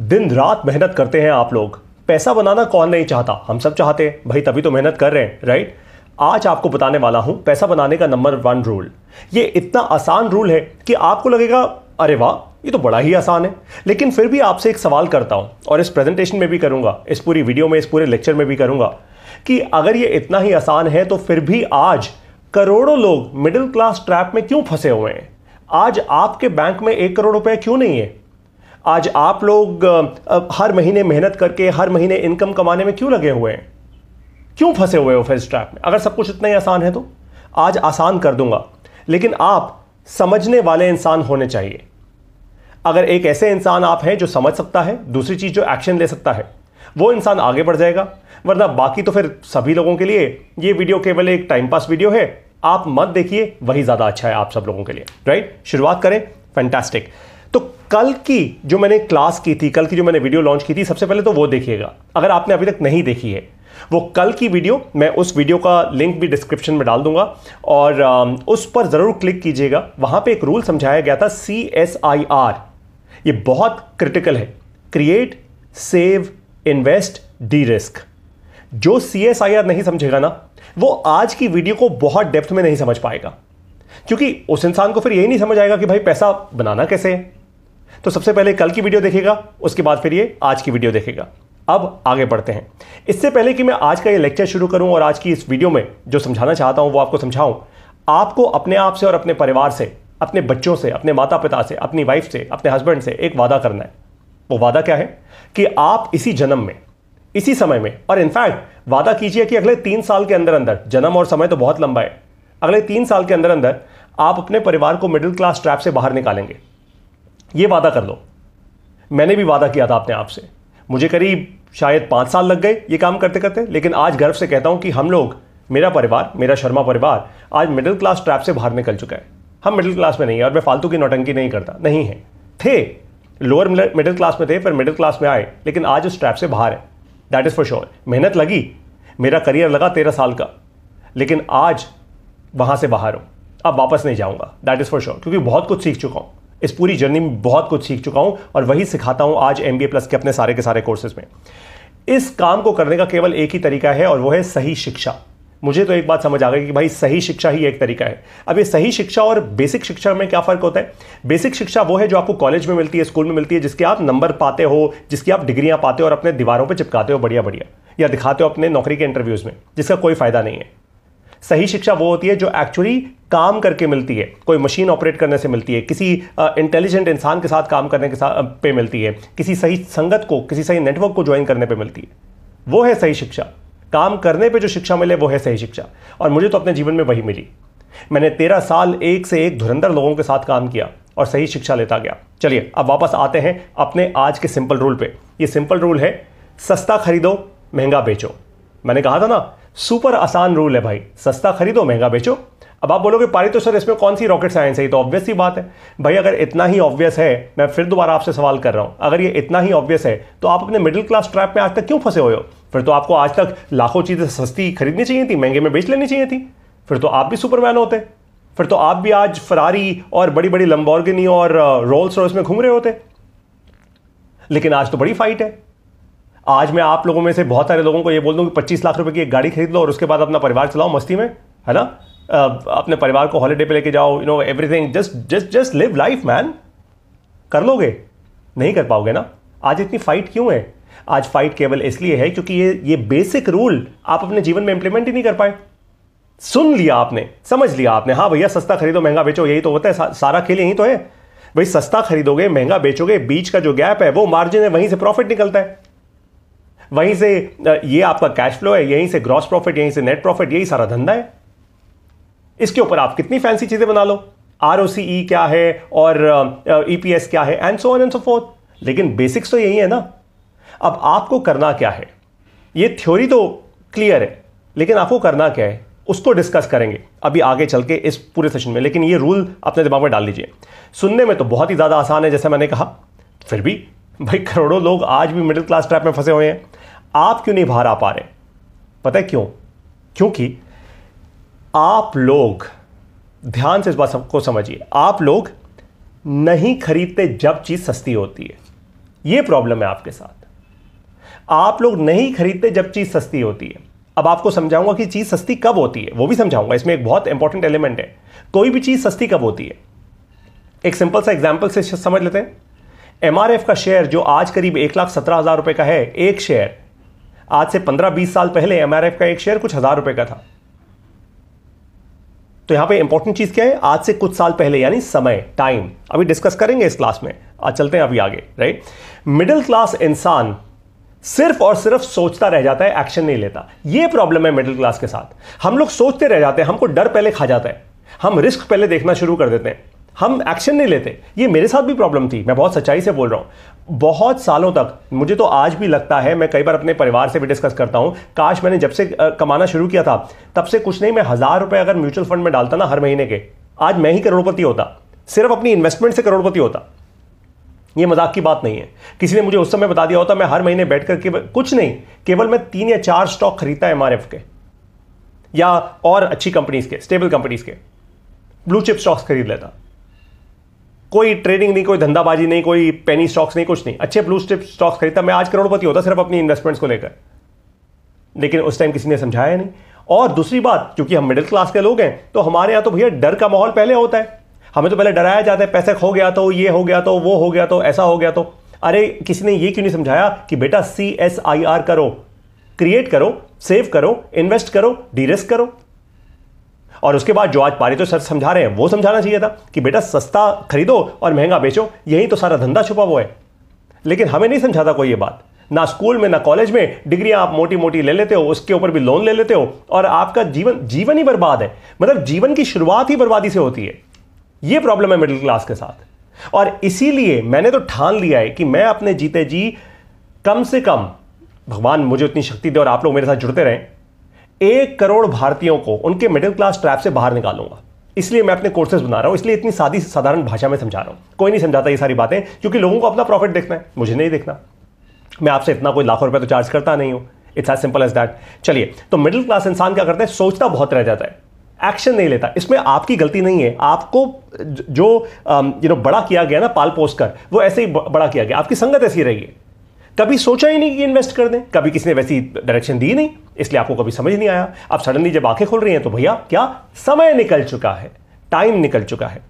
दिन रात मेहनत करते हैं आप लोग पैसा बनाना कौन नहीं चाहता हम सब चाहते हैं भाई तभी तो मेहनत कर रहे हैं राइट आज आपको बताने वाला हूं पैसा बनाने का नंबर वन रूल ये इतना आसान रूल है कि आपको लगेगा अरे वाह ये तो बड़ा ही आसान है लेकिन फिर भी आपसे एक सवाल करता हूं और इस प्रेजेंटेशन में भी करूंगा इस पूरी वीडियो में इस पूरे लेक्चर में भी करूंगा कि अगर ये इतना ही आसान है तो फिर भी आज करोड़ों लोग मिडिल क्लास ट्रैप में क्यों फंसे हुए हैं आज आपके बैंक में एक करोड़ रुपए क्यों नहीं है आज आप लोग हर महीने मेहनत करके हर महीने इनकम कमाने में क्यों लगे हुए हैं क्यों फंसे हुए हो फेस ट्रैप में अगर सब कुछ इतना ही आसान है तो आज आसान कर दूंगा लेकिन आप समझने वाले इंसान होने चाहिए अगर एक ऐसे इंसान आप हैं जो समझ सकता है दूसरी चीज़ जो एक्शन ले सकता है वो इंसान आगे बढ़ जाएगा वरना बाकी तो फिर सभी लोगों के लिए ये वीडियो केवल एक टाइम पास वीडियो है आप मत देखिए वही ज़्यादा अच्छा है आप सब लोगों के लिए राइट शुरुआत करें फैंटास्टिक तो कल की जो मैंने क्लास की थी कल की जो मैंने वीडियो लॉन्च की थी सबसे पहले तो वो देखिएगा अगर आपने अभी तक नहीं देखी है वो कल की वीडियो मैं उस वीडियो का लिंक भी डिस्क्रिप्शन में डाल दूंगा और उस पर ज़रूर क्लिक कीजिएगा वहां पे एक रूल समझाया गया था सी एस आई आर ये बहुत क्रिटिकल है create save invest derisk जो सी एस आई आर नहीं समझेगा ना वो आज की वीडियो को बहुत डेप्थ में नहीं समझ पाएगा क्योंकि उस इंसान को फिर यही नहीं समझ आएगा कि भाई पैसा बनाना कैसे है तो सबसे पहले कल की वीडियो देखेगा उसके बाद फिर ये आज की वीडियो देखेगा अब आगे बढ़ते हैं इससे पहले कि मैं आज का ये लेक्चर शुरू करूं और आज की इस वीडियो में जो समझाना चाहता हूं वो आपको समझाऊं आपको अपने आप से और अपने परिवार से अपने बच्चों से अपने माता पिता से अपनी वाइफ से अपने हस्बैंड से एक वादा करना है वो वादा क्या है कि आप इसी जन्म में इसी समय में और इनफैक्ट वादा कीजिए कि अगले तीन साल के अंदर अंदर जन्म और समय तो बहुत लंबा है अगले तीन साल के अंदर अंदर आप अपने परिवार को मिडिल क्लास ट्रैप से बाहर निकालेंगे ये वादा कर लो मैंने भी वादा किया था अपने आप से मुझे करीब शायद पाँच साल लग गए ये काम करते करते लेकिन आज गर्व से कहता हूँ कि हम लोग मेरा परिवार मेरा शर्मा परिवार आज मिडिल क्लास ट्रैप से बाहर निकल चुका है हम मिडिल क्लास में नहीं है और मैं फालतू की नौटंकी नहीं करता नहीं है थे लोअर मिडिल क्लास में थे फिर मिडिल क्लास में आए लेकिन आज उस ट्रैप से बाहर है दैट इज़ फॉर श्योर मेहनत लगी मेरा करियर लगा तेरह साल का लेकिन आज वहाँ से बाहर हूं अब वापस नहीं जाऊँगा दैट इज़ फॉर श्योर क्योंकि बहुत कुछ सीख चुका हूँ इस पूरी जर्नी में बहुत कुछ सीख चुका हूं और वही सिखाता हूं आज एम प्लस के अपने सारे के सारे कोर्सेज में इस काम को करने का केवल एक ही तरीका है और वो है सही शिक्षा मुझे तो एक बात समझ आ गई कि भाई सही शिक्षा ही एक तरीका है अब ये सही शिक्षा और बेसिक शिक्षा में क्या फर्क होता है बेसिक शिक्षा वो है जो आपको कॉलेज में मिलती है स्कूल में मिलती है जिसके आप नंबर पाते हो जिसकी आप डिग्रियां पाते हो और अपने दीवारों पर चिपकाते हो बढ़िया बढ़िया या दिखाते हो अपने नौकरी के इंटरव्यूज में जिसका कोई फायदा नहीं है सही शिक्षा वो होती है जो एक्चुअली काम करके मिलती है कोई मशीन ऑपरेट करने से मिलती है किसी इंटेलिजेंट इंसान के साथ काम करने के साथ पे मिलती है किसी सही संगत को किसी सही नेटवर्क को ज्वाइन करने पे मिलती है वो है सही शिक्षा काम करने पे जो शिक्षा मिले वो है सही शिक्षा और मुझे तो अपने जीवन में वही मिली मैंने तेरह साल एक से एक धुरंधर लोगों के साथ काम किया और सही शिक्षा लेता गया चलिए अब वापस आते हैं अपने आज के सिंपल रूल पे ये सिंपल रूल है सस्ता खरीदो महंगा बेचो मैंने कहा था ना सुपर आसान रूल है भाई सस्ता खरीदो महंगा बेचो अब आप बोलोगे पारी तो सर इसमें कौन सी रॉकेट साइंस है तो ऑब्वियस ही बात है भाई अगर इतना ही ऑब्वियस है मैं फिर दोबारा आपसे सवाल कर रहा हूं अगर ये इतना ही ऑब्वियस है तो आप अपने मिडिल क्लास ट्रैप में आज तक क्यों फंसे हुए हो फिर तो आपको आज तक लाखों चीज़ें सस्ती खरीदनी चाहिए थी महंगे में बेच लेनी चाहिए थी फिर तो आप भी सुपरमैन होते फिर तो आप भी आज फरारी और बड़ी बड़ी लंबॉर्गिनी और रोल्स रॉयस में घूम रहे होते लेकिन आज तो बड़ी फाइट है आज मैं आप लोगों में से बहुत सारे लोगों को ये बोल दूँ कि पच्चीस लाख रुपये की एक गाड़ी खरीद लो और उसके बाद अपना परिवार चलाओ मस्ती में है ना अपने परिवार को हॉलीडे पे लेके जाओ you know everything just just just live life man कर लोगे नहीं कर पाओगे ना आज इतनी फाइट क्यों है आज फाइट केवल इसलिए है क्योंकि ये ये बेसिक रूल आप अपने जीवन में इंप्लीमेंट ही नहीं कर पाए सुन लिया आपने समझ लिया आपने हाँ भैया सस्ता खरीदो महंगा बेचो यही तो होता है सा, सारा खेल यही तो है भाई सस्ता खरीदोगे महंगा बेचोगे बीच का जो गैप है वो मार्जिन है वहीं से प्रॉफिट निकलता है वहीं से ये आपका कैश फ्लो है यहीं से ग्रॉस प्रॉफिट यहीं से नेट प्रॉफिट यही सारा धंधा है इसके ऊपर आप कितनी फैंसी चीजें बना लो आर e क्या है और ई e क्या है and so on and so forth लेकिन बेसिक्स तो यही है ना अब आपको करना क्या है ये थ्योरी तो क्लियर है लेकिन आपको करना क्या है उसको डिस्कस करेंगे अभी आगे चल के इस पूरे सेशन में लेकिन ये रूल अपने दिमाग में डाल लीजिए सुनने में तो बहुत ही ज़्यादा आसान है जैसे मैंने कहा फिर भी भाई करोड़ों लोग आज भी मिडिल क्लास ट्रैप में फंसे हुए हैं आप क्यों नहीं बाहर आ पा रहे पता है क्यों क्योंकि आप लोग ध्यान से इस बात को समझिए आप लोग नहीं खरीदते जब चीज़ सस्ती होती है ये प्रॉब्लम है आपके साथ आप लोग नहीं खरीदते जब चीज़ सस्ती होती है अब आपको समझाऊंगा कि चीज़ सस्ती कब होती है वो भी समझाऊंगा इसमें एक बहुत इंपॉर्टेंट एलिमेंट है कोई भी चीज़ सस्ती कब होती है एक सिंपल सा एग्जाम्पल से समझ लेते हैं एमआरएफ का शेयर जो आज करीब एक लाख सत्रह हज़ार रुपए का है एक शेयर आज से 15-20 साल पहले एमआरएफ का एक शेयर कुछ हज़ार रुपए का था तो यहां पे इंपॉर्टेंट चीज़ क्या है आज से कुछ साल पहले यानी समय टाइम अभी डिस्कस करेंगे इस क्लास में आज चलते हैं अभी आगे राइट मिडिल क्लास इंसान सिर्फ और सिर्फ सोचता रह जाता है एक्शन नहीं लेता यह प्रॉब्लम है मिडिल क्लास के साथ हम लोग सोचते रह जाते हैं हमको डर पहले खा जाता है हम रिस्क पहले देखना शुरू कर देते हैं हम एक्शन नहीं लेते ये मेरे साथ भी प्रॉब्लम थी मैं बहुत सच्चाई से बोल रहा हूँ बहुत सालों तक मुझे तो आज भी लगता है मैं कई बार अपने परिवार से भी डिस्कस करता हूँ काश मैंने जब से कमाना शुरू किया था तब से कुछ नहीं मैं हज़ार रुपये अगर म्यूचुअल फंड में डालता ना हर महीने के आज मैं ही करोड़पति होता सिर्फ अपनी इन्वेस्टमेंट से करोड़पति होता ये मजाक की बात नहीं है किसी ने मुझे उस समय बता दिया होता मैं हर महीने बैठ करके कुछ नहीं केवल मैं तीन या चार स्टॉक खरीदता एम आर एफ के या और अच्छी कंपनीज के स्टेबल कंपनीज के ब्लू चिप स्टॉक्स खरीद लेता कोई ट्रेडिंग नहीं कोई धंधाबाजी नहीं कोई पेनी स्टॉक्स नहीं कुछ नहीं अच्छे ब्लू स्टिप स्टॉक्स खरीदता मैं आज करोड़पति होता सिर्फ अपनी इन्वेस्टमेंट्स को लेकर लेकिन उस टाइम किसी ने समझाया नहीं और दूसरी बात क्योंकि हम मिडिल क्लास के लोग हैं तो हमारे यहाँ तो भैया डर का माहौल पहले होता है हमें तो पहले डराया जाता है पैसा खो गया तो ये हो गया तो वो हो गया तो ऐसा हो गया तो अरे किसी ने ये क्यों नहीं समझाया कि बेटा सी एस आई आर करो क्रिएट करो सेव करो इन्वेस्ट करो डी रिस्क करो और उसके बाद जो आज पारित तो सर समझा रहे हैं वो समझाना चाहिए था कि बेटा सस्ता खरीदो और महंगा बेचो यही तो सारा धंधा छुपा हुआ है लेकिन हमें नहीं समझाता कोई ये बात ना स्कूल में ना कॉलेज में डिग्रियां आप मोटी मोटी ले लेते हो उसके ऊपर भी लोन ले लेते हो और आपका जीवन जीवन ही बर्बाद है मतलब जीवन की शुरुआत ही बर्बादी से होती है ये प्रॉब्लम है मिडिल क्लास के साथ और इसीलिए मैंने तो ठान लिया है कि मैं अपने जीते जी कम से कम भगवान मुझे उतनी शक्ति दे और आप लोग मेरे साथ जुड़ते रहें एक करोड़ भारतीयों को उनके मिडिल क्लास ट्रैप से बाहर निकालूंगा इसलिए मैं अपने कोर्सेज बना रहा हूं इसलिए इतनी सादी साधारण भाषा में समझा रहा हूं कोई नहीं समझाता ये सारी बातें क्योंकि लोगों को अपना प्रॉफिट देखना है मुझे नहीं देखना मैं आपसे इतना कोई लाखों रुपए तो चार्ज करता नहीं हूं it's as simple as that चलिए तो मिडिल क्लास इंसान क्या करता है सोचता बहुत रह जाता है एक्शन नहीं लेता इसमें आपकी गलती नहीं है आपको जो यू um, नो बड़ा किया गया ना पाल पोस्ट कर वो ऐसे ही बड़ा किया गया आपकी संगत ऐसी रही है कभी सोचा ही नहीं कि इन्वेस्ट कर दें कभी किसी ने वैसी डायरेक्शन दी नहीं इसलिए आपको कभी समझ नहीं आया अब सडनली जब आंखें खुल रही हैं तो भैया क्या समय निकल चुका है टाइम निकल चुका है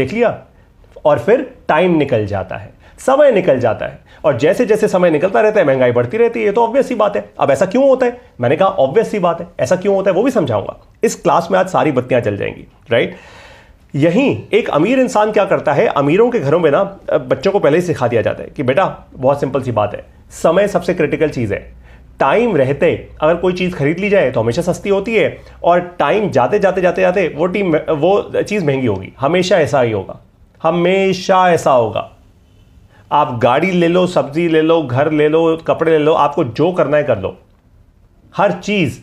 देख लिया और फिर टाइम निकल जाता है समय निकल जाता है और जैसे जैसे समय निकलता रहता है महंगाई बढ़ती रहती है ये तो ऑब्वियस ही बात है अब ऐसा क्यों होता है मैंने कहा ऑब्वियस ही बात है ऐसा क्यों होता है वो भी समझाऊंगा इस क्लास में आज सारी बत्तियां जल जाएंगी राइट यहीं एक अमीर इंसान क्या करता है अमीरों के घरों में ना बच्चों को पहले ही सिखा दिया जाता है कि बेटा बहुत सिंपल सी बात है समय सबसे क्रिटिकल चीज़ है टाइम रहते अगर कोई चीज़ खरीद ली जाए तो हमेशा सस्ती होती है और टाइम जाते जाते जाते जाते वो टीम वो चीज़ महंगी होगी हमेशा ऐसा ही होगा हमेशा ऐसा होगा आप गाड़ी ले लो सब्जी ले लो घर ले लो कपड़े ले लो आपको जो करना है कर लो हर चीज़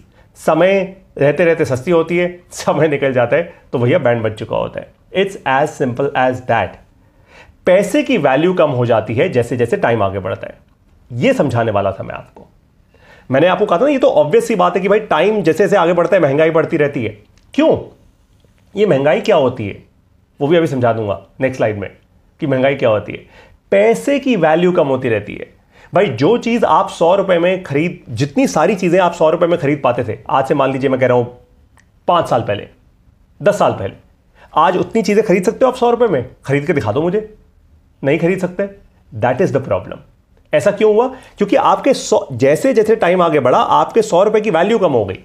समय रहते रहते सस्ती होती है समय निकल जाता है तो भैया बैंड बच चुका होता है it's as simple as that पैसे की वैल्यू कम हो जाती है जैसे जैसे टाइम आगे बढ़ता है यह समझाने वाला था मैं आपको मैंने आपको कहा था ना ये तो ऑब्वियस सी बात है कि भाई टाइम जैसे जैसे आगे बढ़ता है महंगाई बढ़ती रहती है क्यों ये महंगाई क्या होती है वो भी अभी समझा दूंगा नेक्स्ट स्लाइड में कि महंगाई क्या होती है पैसे की वैल्यू कम होती रहती है भाई जो चीज़ आप सौ रुपए में खरीद जितनी सारी चीज़ें आप सौ रुपए में खरीद पाते थे आज से मान लीजिए मैं कह रहा हूं पांच साल पहले दस साल पहले आज उतनी चीज़ें खरीद सकते हो आप सौ रुपए में खरीद के दिखा दो मुझे नहीं खरीद सकते दैट इज़ द प्रॉब्लम ऐसा क्यों हुआ क्योंकि आपके सौ जैसे जैसे टाइम आगे बढ़ा आपके सौ रुपए की वैल्यू कम हो गई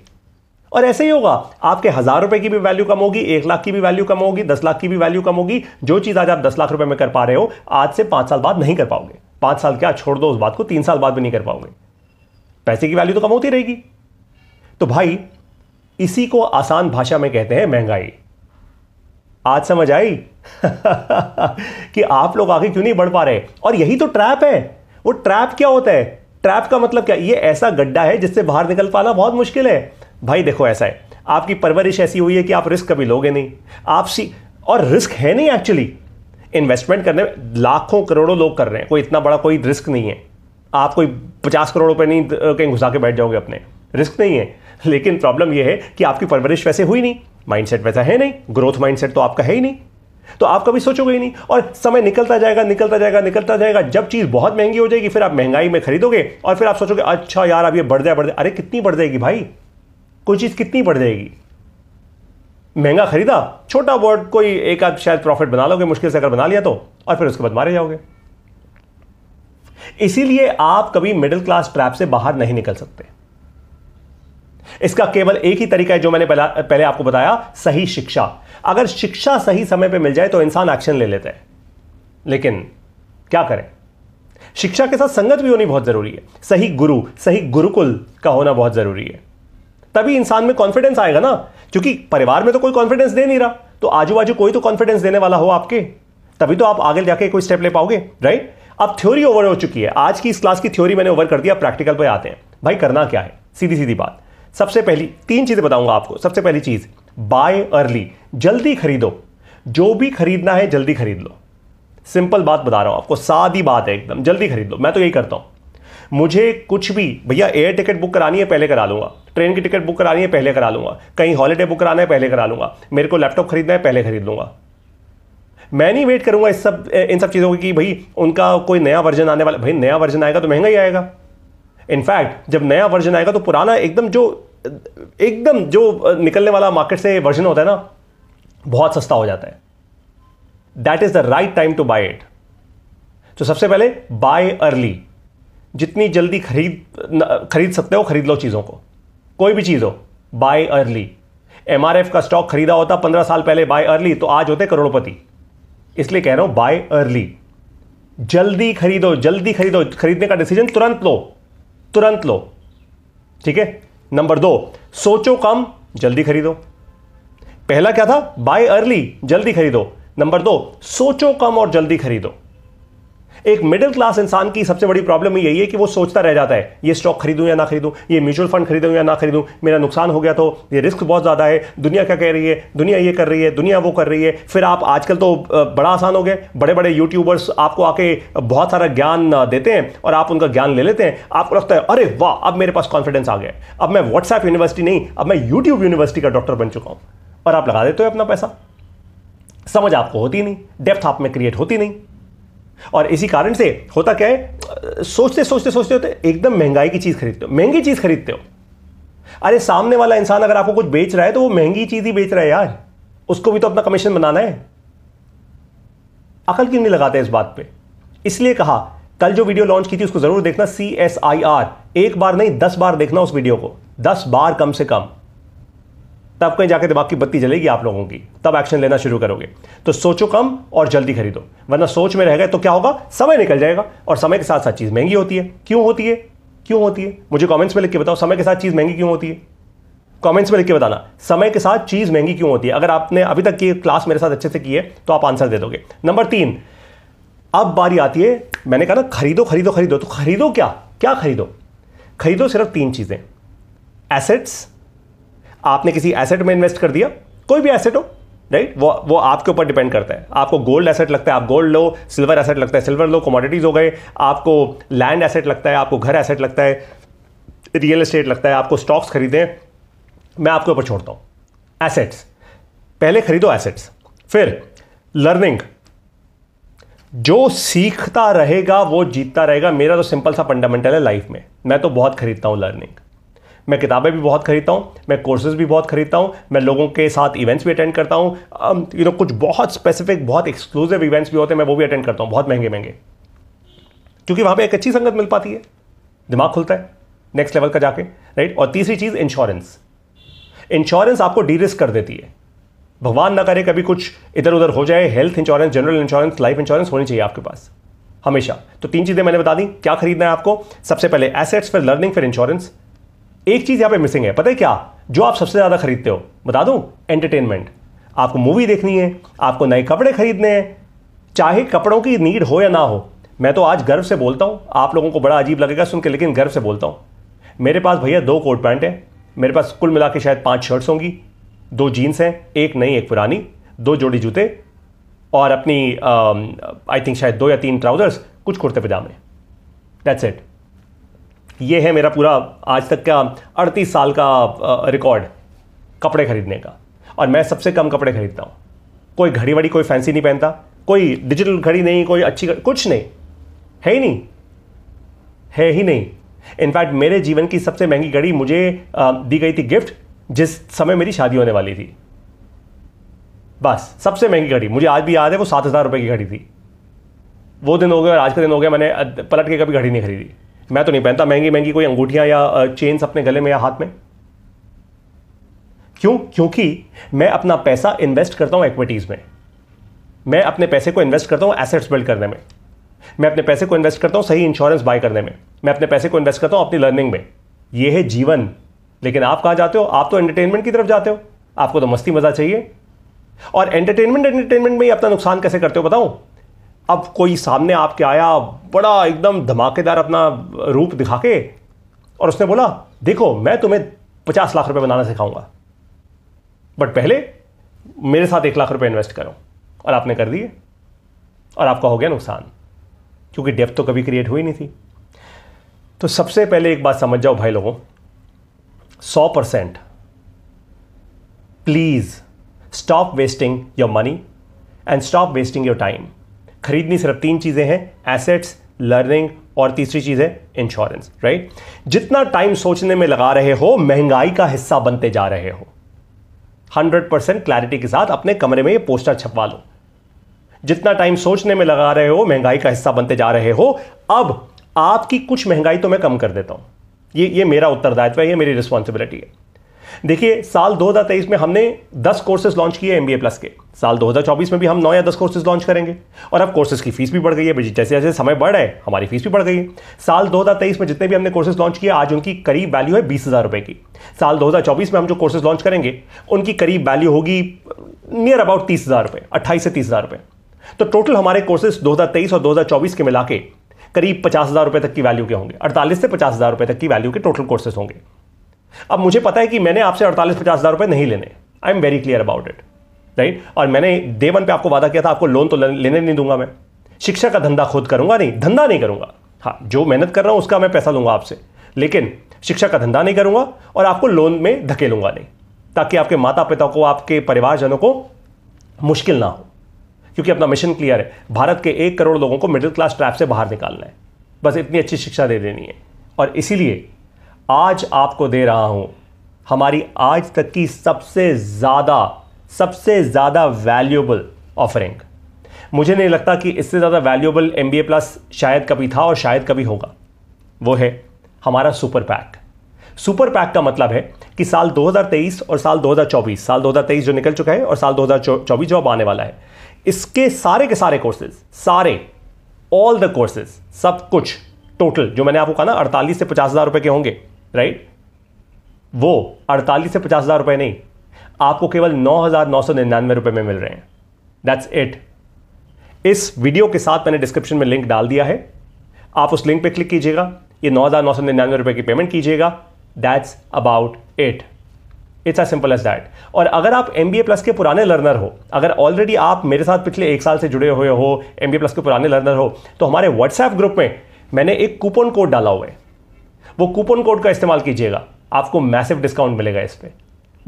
और ऐसे ही होगा आपके हज़ार रुपए की भी वैल्यू कम होगी एक लाख की भी वैल्यू कम होगी दस लाख की भी वैल्यू कम होगी जो चीज़ आज आप दस लाख रुपए में कर पा रहे हो आज से पांच साल बाद नहीं कर पाओगे पांच साल क्या छोड़ दो उस बात को तीन साल बाद भी नहीं कर पाओगे पैसे की वैल्यू तो कम होती रहेगी तो भाई इसी को आसान भाषा में कहते हैं महंगाई आज समझ आई कि आप लोग आगे क्यों नहीं बढ़ पा रहे और यही तो ट्रैप है वो ट्रैप क्या होता है ट्रैप का मतलब क्या ये ऐसा गड्ढा है जिससे बाहर निकल पाना बहुत मुश्किल है भाई देखो ऐसा है आपकी परवरिश ऐसी हुई है कि आप रिस्क कभी लोगे नहीं आप सी और रिस्क है नहीं एक्चुअली इन्वेस्टमेंट करने में लाखों करोड़ों लोग कर रहे हैं कोई इतना बड़ा कोई रिस्क नहीं है आप कोई पचास करोड़ रुपये नहीं कहीं घुसा के बैठ जाओगे अपने रिस्क नहीं है लेकिन प्रॉब्लम यह है कि आपकी परवरिश वैसे हुई नहीं माइंडसेट वैसा है नहीं ग्रोथ माइंडसेट तो आपका है ही नहीं तो आप कभी सोचोगे ही नहीं और समय निकलता जाएगा निकलता जाएगा निकलता जाएगा जब चीज़ बहुत महंगी हो जाएगी फिर आप महंगाई में खरीदोगे और फिर आप सोचोगे अच्छा यार अब ये बढ़ जाए बढ़ जाए अरे कितनी बढ़ जाएगी भाई कोई चीज़ कितनी बढ़ जाएगी महंगा खरीदा छोटा वर्ड कोई एक आध शायद प्रॉफिट बना लोगे मुश्किल से अगर बना लिया तो और फिर उसके बाद मारे जाओगे इसीलिए आप कभी मिडिल क्लास ट्रैप से बाहर नहीं निकल सकते इसका केवल एक ही तरीका है जो मैंने पहले आपको बताया सही शिक्षा अगर शिक्षा सही समय पर मिल जाए तो इंसान एक्शन ले लेता है लेकिन क्या करें शिक्षा के साथ संगत भी होनी बहुत जरूरी है सही गुरु सही गुरुकुल का होना बहुत जरूरी है तभी इंसान में कॉन्फिडेंस आएगा ना क्योंकि परिवार में तो कोई कॉन्फिडेंस दे नहीं रहा तो आजू बाजू कोई तो कॉन्फिडेंस देने वाला हो आपके तभी तो आप आगे जाके कोई स्टेप ले पाओगे राइट अब थ्योरी ओवर हो चुकी है आज की इस क्लास की थ्योरी मैंने ओवर कर दिया प्रैक्टिकल पर आते हैं भाई करना क्या है सीधी सीधी बात सबसे पहली तीन चीजें बताऊंगा आपको सबसे पहली चीज बाय अर्ली जल्दी खरीदो जो भी खरीदना है जल्दी खरीद लो सिंपल बात बता रहा हूं आपको सादी बात है एकदम जल्दी खरीद लो मैं तो यही करता हूं मुझे कुछ भी भैया एयर टिकट बुक करानी है पहले करा लूंगा ट्रेन की टिकट बुक करानी है पहले करा लूंगा कहीं हॉलीडे बुक कराना है पहले करा लूंगा मेरे को लैपटॉप खरीदना है पहले खरीद लूंगा मैं नहीं वेट करूंगा इस सब इन सब चीज़ों की कि भाई उनका कोई नया वर्जन आने वाला भाई नया वर्जन आएगा तो महंगा ही आएगा इनफैक्ट जब नया वर्जन आएगा तो पुराना एकदम जो एकदम जो निकलने वाला मार्केट से वर्जन होता है ना बहुत सस्ता हो जाता है that is the right time to buy it तो सबसे पहले बाय अर्ली जितनी जल्दी खरीद खरीद सकते हो खरीद लो चीज़ों को कोई भी चीज़ हो बाय अर्ली एम का स्टॉक खरीदा होता पंद्रह साल पहले बाय अर्ली तो आज होते करोड़पति इसलिए कह रहा हूं बाय अर्ली जल्दी खरीदो जल्दी खरीदो खरीदने का डिसीजन तुरंत लो तुरंत लो ठीक है नंबर दो सोचो कम जल्दी खरीदो पहला क्या था बाय अर्ली जल्दी खरीदो नंबर दो सोचो कम और जल्दी खरीदो एक मिडिल क्लास इंसान की सबसे बड़ी प्रॉब्लम यही है कि वो सोचता रह जाता है ये स्टॉक खरीदूं या ना खरीदूं ये म्यूचुअल फंड खरीदूं या ना खरीदूं मेरा नुकसान हो गया तो ये रिस्क बहुत ज़्यादा है दुनिया क्या कह रही है दुनिया ये कर रही है दुनिया वो कर रही है फिर आप आजकल तो बड़ा आसान हो गए बड़े बड़े यूट्यूबर्स आपको आके बहुत सारा ज्ञान देते हैं और आप उनका ज्ञान ले लेते हैं आपको लगता है अरे वाह अब मेरे पास कॉन्फिडेंस आ गया अब मैं व्हाट्सएप यूनिवर्सिटी नहीं अब मैं यूट्यूब यूनिवर्सिटी का डॉक्टर बन चुका हूँ और आप लगा देते हो अपना पैसा समझ आपको होती नहीं डेप्थ आप में क्रिएट होती नहीं और इसी कारण से होता क्या है सोचते सोचते सोचते होते एकदम महंगाई की चीज़ खरीदते हो महंगी चीज़ खरीदते हो अरे सामने वाला इंसान अगर आपको कुछ बेच रहा है तो वो महंगी चीज़ ही बेच रहा है यार उसको भी तो अपना कमीशन बनाना है अकल क्यों नहीं लगाते इस बात पे इसलिए कहा कल जो वीडियो लॉन्च की थी उसको जरूर देखना सी एस आई आर एक बार नहीं दस बार देखना उस वीडियो को दस बार कम से कम तब कहीं जाकर दिमाग की बत्ती जलेगी आप लोगों की तब एक्शन लेना शुरू करोगे तो सोचो कम और जल्दी खरीदो वरना सोच में रह गए तो क्या होगा समय निकल जाएगा और समय के साथ साथ चीज़ महंगी होती है क्यों होती है क्यों होती है मुझे कमेंट्स में लिख के बताओ समय के साथ चीज़ महंगी क्यों होती है कमेंट्स में लिख के बताना समय के साथ चीज़ महंगी क्यों होती है अगर आपने अभी तक की क्लास मेरे साथ अच्छे से की है तो आप आंसर दे दोगे नंबर तीन अब बारी आती है मैंने कहा ना खरीदो खरीदो खरीदो तो खरीदो क्या क्या खरीदो खरीदो सिर्फ तीन चीज़ें एसेट्स आपने किसी एसेट में इन्वेस्ट कर दिया कोई भी एसेट हो राइट वो वो आपके ऊपर डिपेंड करता है आपको गोल्ड एसेट लगता है आप गोल्ड लो सिल्वर एसेट लगता है सिल्वर लो कमोडिटीज़ हो गए आपको लैंड एसेट लगता है आपको घर एसेट लगता है रियल एस्टेट लगता है आपको स्टॉक्स खरीदें मैं आपके ऊपर छोड़ता हूं एसेट्स पहले खरीदो एसेट्स फिर लर्निंग जो सीखता रहेगा वो जीतता रहेगा मेरा तो सिंपल सा फंडामेंटल है लाइफ में मैं तो बहुत खरीदता हूं लर्निंग मैं किताबें भी बहुत खरीदता हूँ मैं कोर्सेज भी बहुत खरीदता हूँ मैं लोगों के साथ इवेंट्स भी अटेंड करता हूँ यू um, नो कुछ बहुत स्पेसिफिक बहुत एक्सक्लूसिव इवेंट्स भी होते हैं मैं वो भी अटेंड करता हूँ बहुत महंगे महंगे क्योंकि वहाँ पर एक अच्छी संगत मिल पाती है दिमाग खुलता है नेक्स्ट लेवल का जाके राइट और तीसरी चीज़ इंश्योरेंस इंश्योरेंस आपको डी रिस्क कर देती है भगवान ना करे कभी कुछ इधर उधर हो जाए health insurance general insurance life insurance होनी चाहिए आपके पास हमेशा तो तीन चीज़ें मैंने बता दी क्या खरीदना है आपको सबसे पहले एसेट्स फिर लर्निंग फिर इंश्योरेंस एक चीज यहां पे मिसिंग है पता है क्या जो आप सबसे ज्यादा खरीदते हो बता दूं एंटरटेनमेंट आपको मूवी देखनी है आपको नए कपड़े खरीदने हैं चाहे कपड़ों की नीड हो या ना हो मैं तो आज गर्व से बोलता हूँ आप लोगों को बड़ा अजीब लगेगा सुन के लेकिन गर्व से बोलता हूँ मेरे पास भैया दो कोट पैंट हैं मेरे पास कुल मिला के शायद पांच शर्ट्स होंगी दो जीन्स हैं एक नई एक पुरानी दो जोड़ी जूते और अपनी आई थिंक शायद दो या तीन ट्राउजर्स कुछ कुर्ते पजामे दैट्स इट ये है मेरा पूरा आज तक का अड़तीस साल का रिकॉर्ड कपड़े खरीदने का और मैं सबसे कम कपड़े खरीदता हूँ कोई घड़ी वड़ी कोई फैंसी नहीं पहनता कोई डिजिटल घड़ी नहीं कोई अच्छी कुछ नहीं है ही नहीं है ही नहीं इनफैक्ट मेरे जीवन की सबसे महंगी घड़ी मुझे दी गई थी गिफ्ट जिस समय मेरी शादी होने वाली थी बस सबसे महंगी घड़ी मुझे आज भी याद है वो सात हज़ार रुपये की घड़ी थी वो दिन हो गया और आज का दिन हो गया मैंने पलट के कभी घड़ी नहीं खरीदी मैं तो नहीं पहनता महंगी महंगी कोई अंगूठियां या चेन्स अपने गले में या हाथ में क्यों क्योंकि मैं अपना पैसा इन्वेस्ट करता हूं एक्विटीज में मैं अपने पैसे को इन्वेस्ट करता हूं एसेट्स बिल्ड करने में मैं अपने पैसे को इन्वेस्ट करता हूं सही इंश्योरेंस बाय करने में मैं अपने पैसे को इन्वेस्ट करता हूं अपनी लर्निंग में यह है जीवन लेकिन आप कहाँ जाते हो आप तो एंटरटेनमेंट की तरफ जाते हो आपको तो मस्ती मजा चाहिए और एंटरटेनमेंट एंटरटेनमेंट में ही अपना नुकसान कैसे करते हो बताऊं अब कोई सामने आपके आया बड़ा एकदम धमाकेदार अपना रूप दिखा के और उसने बोला देखो मैं तुम्हें पचास लाख रुपए बनाना सिखाऊंगा बट पहले मेरे साथ एक लाख रुपए इन्वेस्ट करो और आपने कर दिए और आपका हो गया नुकसान क्योंकि डेप्थ तो कभी क्रिएट हुई नहीं थी तो सबसे पहले एक बात समझ जाओ भाई लोगों सौ percent please stop wasting your money and stop wasting your time खरीदनी सिर्फ तीन चीज़ें हैं एसेट्स लर्निंग और तीसरी चीज़ है इंश्योरेंस राइट जितना टाइम सोचने में लगा रहे हो महंगाई का हिस्सा बनते जा रहे हो 100 परसेंट क्लैरिटी के साथ अपने कमरे में ये पोस्टर छपवा लो जितना टाइम सोचने में लगा रहे हो महंगाई का हिस्सा बनते जा रहे हो अब आपकी कुछ महंगाई तो मैं कम कर देता हूं ये ये मेरा उत्तरदायित्व है ये मेरी रिस्पॉन्सिबिलिटी है देखिए साल 2023 में हमने 10 कोर्सेज लॉन्च किए एमबीए प्लस के साल 2024 में भी हम 9 या 10 कोर्सेज लॉन्च करेंगे और अब कोर्सेज की फीस भी बढ़ गई है जैसे जैसे समय बढ़ रहा है हमारी फीस भी बढ़ गई है साल 2023 में जितने भी हमने कोर्सेज लॉन्च किए आज उनकी करीब वैल्यू है बीस हज़ार रुपए की साल 2024 में हम जो कोर्सेज लॉन्च करेंगे उनकी करीब वैल्यू होगी नियर अबाउट तीस हज़ार रुपये अट्ठाईस से तीस हज़ार रुपए तो टोटल हमारे कोर्सेज दो और दो के मिला के करीब पचास हज़ार रुपये तक की वैल्यू के होंगे अड़तालीस से पचास हज़ार रुपये तक की वैल्यू के टोटल कोर्सेज होंगे अब मुझे पता है कि मैंने आपसे अड़तालीस पचास हज़ार रुपए नहीं लेने I am very clear about it right और मैंने डे वन पे आपको वादा किया था आपको लोन तो लेने नहीं दूंगा मैं शिक्षा का धंधा खुद करूंगा नहीं धंधा नहीं करूंगा हाँ जो मेहनत कर रहा हूं उसका मैं पैसा लूंगा आपसे लेकिन शिक्षा का धंधा नहीं करूंगा और आपको लोन में धकेलूंगा नहीं ताकि आपके माता पिता को आपके परिवारजनों को मुश्किल ना हो क्योंकि अपना मिशन क्लियर है भारत के एक करोड़ लोगों को मिडिल क्लास ट्रैप से बाहर निकालना है बस इतनी अच्छी शिक्षा दे देनी है और इसीलिए आज आपको दे रहा हूं हमारी आज तक की सबसे ज़्यादा सबसे ज़्यादा वैल्यूएबल ऑफरिंग मुझे नहीं लगता कि इससे ज़्यादा valuable M B A plus शायद कभी था और शायद कभी होगा वो है हमारा सुपर पैक सुपर पैक का मतलब है कि साल 2023 और साल 2024 साल 2023 जो निकल चुका है और साल 2024 जो अब आने वाला है इसके सारे के सारे कोर्सेज सारे ऑल द कोर्सेज सब कुछ टोटल जो मैंने आपको कहा ना अड़तालीस से पचास हज़ार रुपए के होंगे राइट वो अड़तालीस से पचास हज़ार रुपए नहीं आपको केवल नौ हज़ार नौ सौ निन्यानवे रुपए में मिल रहे हैं दैट्स इट इस वीडियो के साथ मैंने डिस्क्रिप्शन में लिंक डाल दिया है आप उस लिंक पे क्लिक कीजिएगा ये नौ हज़ार नौ सौ निन्यानवे रुपए की पेमेंट कीजिएगा that's about it it's as simple as that और अगर आप एम बी ए प्लस के पुराने लर्नर हो अगर ऑलरेडी आप मेरे साथ पिछले एक साल से जुड़े हुए हो एम बी ए प्लस के पुराने लर्नर हो तो हमारे व्हाट्सएप ग्रुप में मैंने एक कूपन कोड डाला हुआ है वो कूपन कोड का इस्तेमाल कीजिएगा आपको मैसिव डिस्काउंट मिलेगा इस पर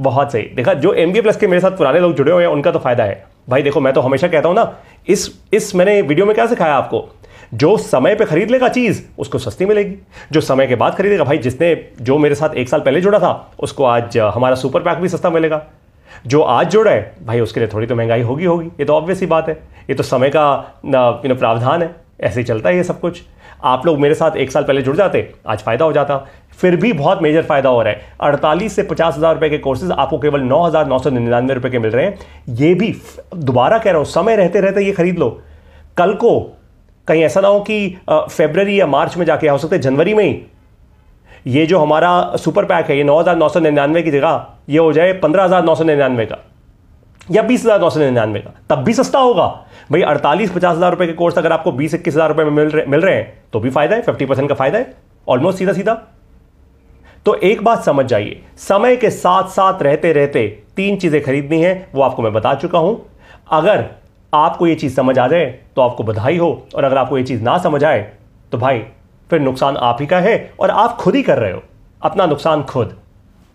बहुत सही देखा जो एम बी प्लस के मेरे साथ पुराने लोग जुड़े हुए हैं उनका तो फायदा है भाई देखो मैं तो हमेशा कहता हूँ ना इस इस मैंने वीडियो में क्या सिखाया आपको जो समय पे खरीद लेगा चीज़ उसको सस्ती मिलेगी जो समय के बाद खरीदेगा भाई जिसने जो मेरे साथ एक साल पहले जुड़ा था उसको आज हमारा सुपर पैक भी सस्ता मिलेगा जो आज जुड़ा है भाई उसके लिए थोड़ी तो महंगाई होगी होगी ये तो ऑब्वियस ही बात है ये तो समय का यू प्रावधान है ऐसे ही चलता है ये सब कुछ आप लोग मेरे साथ एक साल पहले जुड़ जाते आज फ़ायदा हो जाता फिर भी बहुत मेजर फायदा हो रहा है अड़तालीस से पचास हज़ार रुपए के कोर्सेज आपको केवल नौ हज़ार नौ सौ निन्यानवे रुपये के मिल रहे हैं ये भी दोबारा कह रहा हूं समय रहते रहते ये खरीद लो कल को कहीं ऐसा ना हो कि फेबररी या मार्च में जाके हो सकते जनवरी में ही ये जो हमारा सुपर पैक है ये नौ हज़ार नौ सौ निन्यानवे की जगह ये हो जाए पंद्रह हज़ार नौ सौ निन्यानवे का या बीस हज़ार नौ सौ निन्यानवे का तब भी सस्ता होगा भाई अड़तालीस पचास हज़ार रुपए के कोर्स अगर आपको बीस इक्कीस हज़ार रुपये में मिल रहे मिल रहे हैं तो भी फायदा है फिफ्टी परसेंट का फायदा है ऑलमोस्ट सीधा सीधा तो एक बात समझ जाइए समय के साथ साथ रहते रहते तीन चीज़ें खरीदनी है वो आपको मैं बता चुका हूं अगर आपको ये चीज़ समझ आ जाए तो आपको बधाई हो और अगर आपको ये चीज़ ना समझ आए तो भाई फिर नुकसान आप ही का है और आप खुद ही कर रहे हो अपना नुकसान खुद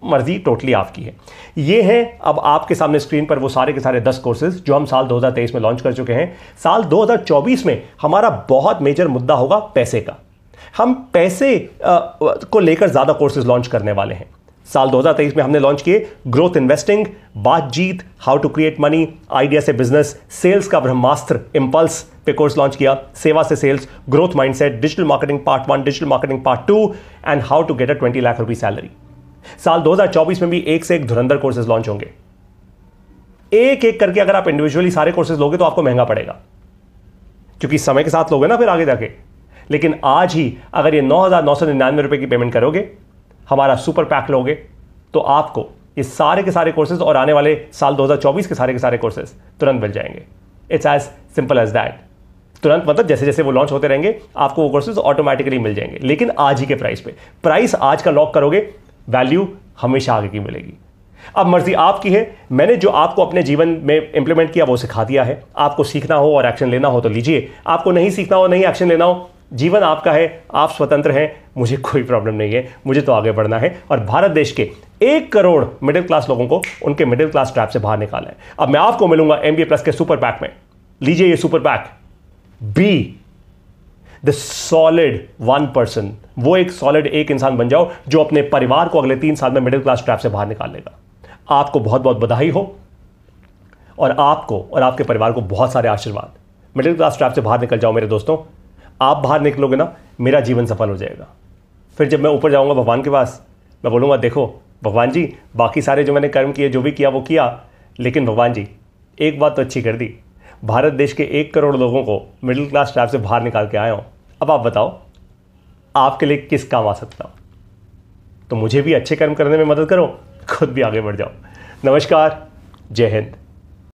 मर्जी टोटली आपकी है ये हैं अब आपके सामने स्क्रीन पर वो सारे के सारे दस कोर्सेज जो हम साल 2023 में लॉन्च कर चुके हैं साल 2024 में हमारा बहुत मेजर मुद्दा होगा पैसे का हम पैसे आ, को लेकर ज़्यादा कोर्सेज लॉन्च करने वाले हैं साल 2023 में हमने लॉन्च किए ग्रोथ इन्वेस्टिंग बातचीत how to create money idea से बिजनेस सेल्स का ब्रह्मास्त्र इम्पल्स पे कोर्स लॉन्च किया सेवा से sales growth mindset digital marketing part one digital marketing part two and how to get a twenty lakh rupee salary साल 2024 में भी एक से एक धुरंधर कोर्सेज लॉन्च होंगे एक एक करके अगर आप इंडिविजुअली सारे कोर्सेज लोगे तो आपको महंगा पड़ेगा क्योंकि समय के साथ लोगे ना फिर आगे जाके लेकिन आज ही अगर ये नौ हज़ार सौ निन्यानवे की पेमेंट करोगे हमारा सुपर पैक लोगे तो आपको ये सारे के सारे कोर्सेज और आने वाले साल 2024 के सारे के सारे कोर्सेज तुरंत मिल जाएंगे it's as simple as that तुरंत मतलब जैसे जैसे वो लॉन्च होते रहेंगे आपको वो कोर्सेज ऑटोमेटिकली मिल जाएंगे लेकिन आज ही के प्राइस पे प्राइस आज का लॉक करोगे वैल्यू हमेशा आगे की मिलेगी अब मर्जी आपकी है मैंने जो आपको अपने जीवन में इंप्लीमेंट किया वो सिखा दिया है आपको सीखना हो और एक्शन लेना हो तो लीजिए आपको नहीं सीखना हो नहीं एक्शन लेना हो जीवन आपका है आप स्वतंत्र हैं मुझे कोई प्रॉब्लम नहीं है मुझे तो आगे बढ़ना है और भारत देश के एक करोड़ मिडिल क्लास लोगों को उनके मिडिल क्लास ट्रैप से बाहर निकाला है अब मैं आपको मिलूंगा एमबीए प्लस के सुपर पैक में लीजिए ये super pack be the solid one person वो एक सॉलिड एक इंसान बन जाओ जो अपने परिवार को अगले तीन साल में मिडिल क्लास ट्रैप से बाहर निकाल लेगा आपको बहुत बहुत बधाई हो और आपको और आपके परिवार को बहुत सारे आशीर्वाद मिडिल क्लास ट्रैप से बाहर निकल जाओ मेरे दोस्तों आप बाहर निकलोगे ना मेरा जीवन सफल हो जाएगा फिर जब मैं ऊपर जाऊंगा भगवान के पास मैं बोलूँगा देखो भगवान जी बाकी सारे जो मैंने कर्म किए जो भी किया वो किया लेकिन भगवान जी एक बात तो अच्छी कर दी भारत देश के एक करोड़ लोगों को मिडिल क्लास ट्रैप से बाहर निकाल के आया हूँ अब आप बताओ आपके लिए किस काम आ सकता हूँ तो मुझे भी अच्छे कर्म करने में मदद करो खुद भी आगे बढ़ जाओ नमस्कार जय हिंद